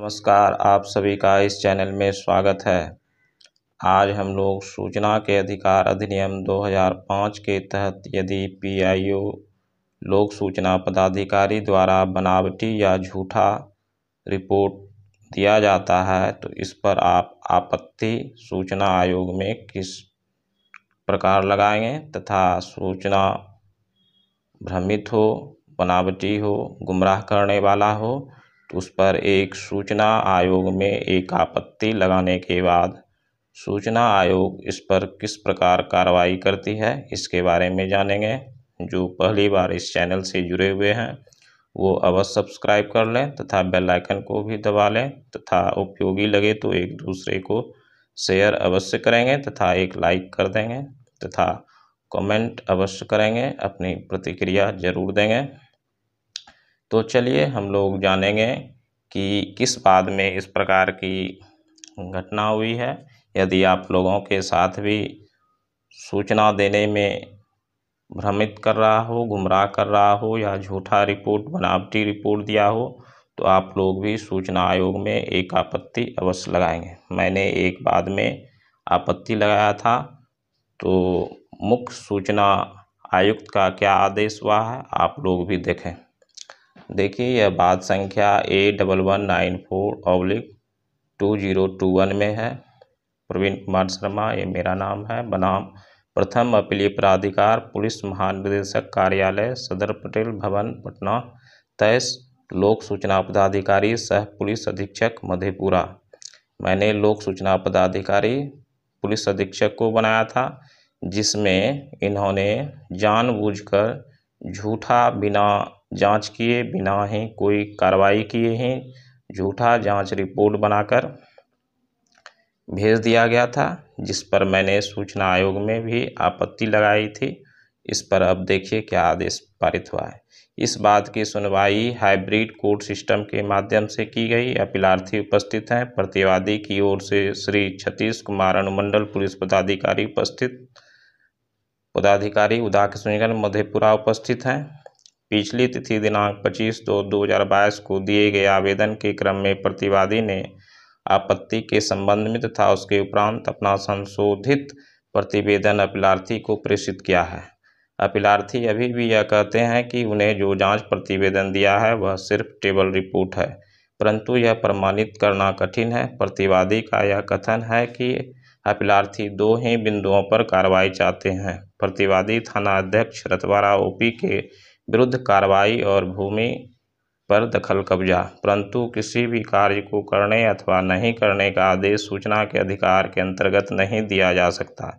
नमस्कार आप सभी का इस चैनल में स्वागत है आज हम लोग सूचना के अधिकार अधिनियम 2005 के तहत यदि पीआईयू लोक सूचना पदाधिकारी द्वारा बनावटी या झूठा रिपोर्ट दिया जाता है तो इस पर आप आपत्ति सूचना आयोग में किस प्रकार लगाएंगे तथा सूचना भ्रमित हो बनावटी हो गुमराह करने वाला हो उस पर एक सूचना आयोग में एक आपत्ति लगाने के बाद सूचना आयोग इस पर किस प्रकार कार्रवाई करती है इसके बारे में जानेंगे जो पहली बार इस चैनल से जुड़े हुए हैं वो अवश्य सब्सक्राइब कर लें तथा बेल आइकन को भी दबा लें तथा उपयोगी लगे तो एक दूसरे को शेयर अवश्य करेंगे तथा एक लाइक कर देंगे तथा कमेंट अवश्य करेंगे अपनी प्रतिक्रिया जरूर देंगे तो चलिए हम लोग जानेंगे कि किस बाद में इस प्रकार की घटना हुई है यदि आप लोगों के साथ भी सूचना देने में भ्रमित कर रहा हो गुमराह कर रहा हो या झूठा रिपोर्ट बनावटी रिपोर्ट दिया हो तो आप लोग भी सूचना आयोग में एक आपत्ति अवश्य लगाएंगे मैंने एक बाद में आपत्ति लगाया था तो मुख्य सूचना आयुक्त का क्या आदेश हुआ है आप लोग भी देखें देखिए यह बात संख्या A double one nine four oblique two zero two one में है प्रवीण कुमार शर्मा ये मेरा नाम है बनाम प्रथम अपीलीय प्राधिकार पुलिस महानिदेशक कार्यालय सदर पटेल भवन पटना तेईस लोक सूचना पदाधिकारी सह पुलिस अधीक्षक मधेपुरा मैंने लोक सूचना पदाधिकारी पुलिस अधीक्षक को बनाया था जिसमें इन्होंने जानबूझकर झूठा बिना जाँच किए बिना ही कोई कार्रवाई किए ही झूठा जाँच रिपोर्ट बनाकर भेज दिया गया था जिस पर मैंने सूचना आयोग में भी आपत्ति लगाई थी इस पर अब देखिए क्या आदेश पारित हुआ है इस बात की सुनवाई हाइब्रिड कोर्ट सिस्टम के माध्यम से की गई अपीलार्थी उपस्थित हैं प्रतिवादी की ओर से श्री छत्तीस कुमार अनुमंडल पुलिस पदाधिकारी उपस्थित पदाधिकारी उदा मधेपुरा उपस्थित हैं पिछली तिथि दिनांक 25 दो 2022 को दिए गए आवेदन के क्रम में प्रतिवादी ने आपत्ति के संबंध में तथा उसके उपरांत अपना संशोधित प्रतिवेदन अपीलार्थी को प्रेषित किया है अपीलार्थी अभी भी यह कहते हैं कि उन्हें जो जांच प्रतिवेदन दिया है वह सिर्फ टेबल रिपोर्ट है परंतु यह प्रमाणित करना कठिन है प्रतिवादी का यह कथन है कि अपीलार्थी दो ही बिंदुओं पर कार्रवाई चाहते हैं प्रतिवादी थाना अध्यक्ष रतवारा ओपी के विरुद्ध कार्रवाई और भूमि पर दखल कब्जा परंतु किसी भी कार्य को करने अथवा नहीं करने का आदेश सूचना के अधिकार के अंतर्गत नहीं दिया जा सकता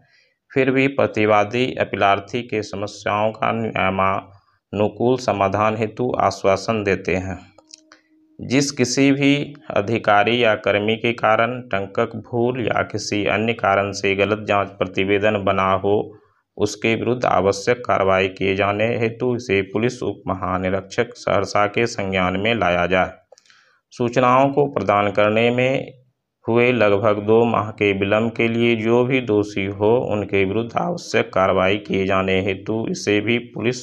फिर भी प्रतिवादी अपीलार्थी के समस्याओं का नियमानुकूल समाधान हेतु आश्वासन देते हैं जिस किसी भी अधिकारी या कर्मी के कारण टंकक भूल या किसी अन्य कारण से गलत जांच प्रतिवेदन बना हो उसके विरुद्ध आवश्यक कार्रवाई किए जाने हेतु इसे पुलिस उप महानिरीक्षक सहरसा के संज्ञान में लाया जाए सूचनाओं को प्रदान करने में हुए लगभग दो माह के विलम्ब के लिए जो भी दोषी हो उनके विरुद्ध आवश्यक कार्रवाई किए जाने हेतु इसे भी पुलिस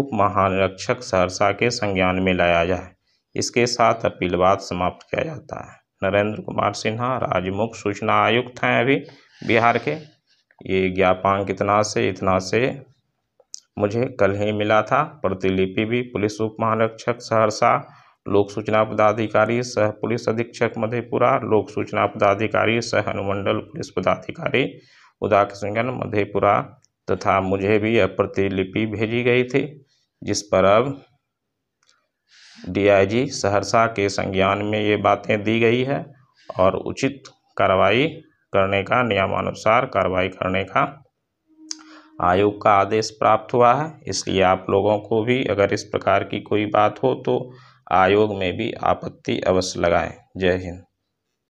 उप महानिरीक्षक सहरसा के संज्ञान में लाया जाए इसके साथ अपील बात समाप्त किया जाता है नरेंद्र कुमार सिन्हा राजमुख सूचना आयुक्त हैं अभी बिहार के ये ज्ञापन इतना से इतना से मुझे कल ही मिला था प्रतिलिपि भी पुलिस उप महानिरीक्षक सहरसा लोक सूचना पदाधिकारी सह पुलिस अधीक्षक मधेपुरा लोक सूचना पदाधिकारी सह अनुमंडल पुलिस पदाधिकारी उदा किशनगंज मधेपुरा तथा मुझे भी यह प्रतिलिपि भेजी गई थी जिस पर अब डीआईजी सहरसा के संज्ञान में ये बातें दी गई है और उचित कार्रवाई करने का नियमानुसार कार्रवाई करने का आयोग का आदेश प्राप्त हुआ है इसलिए आप लोगों को भी अगर इस प्रकार की कोई बात हो तो आयोग में भी आपत्ति अवश्य लगाएं जय हिंद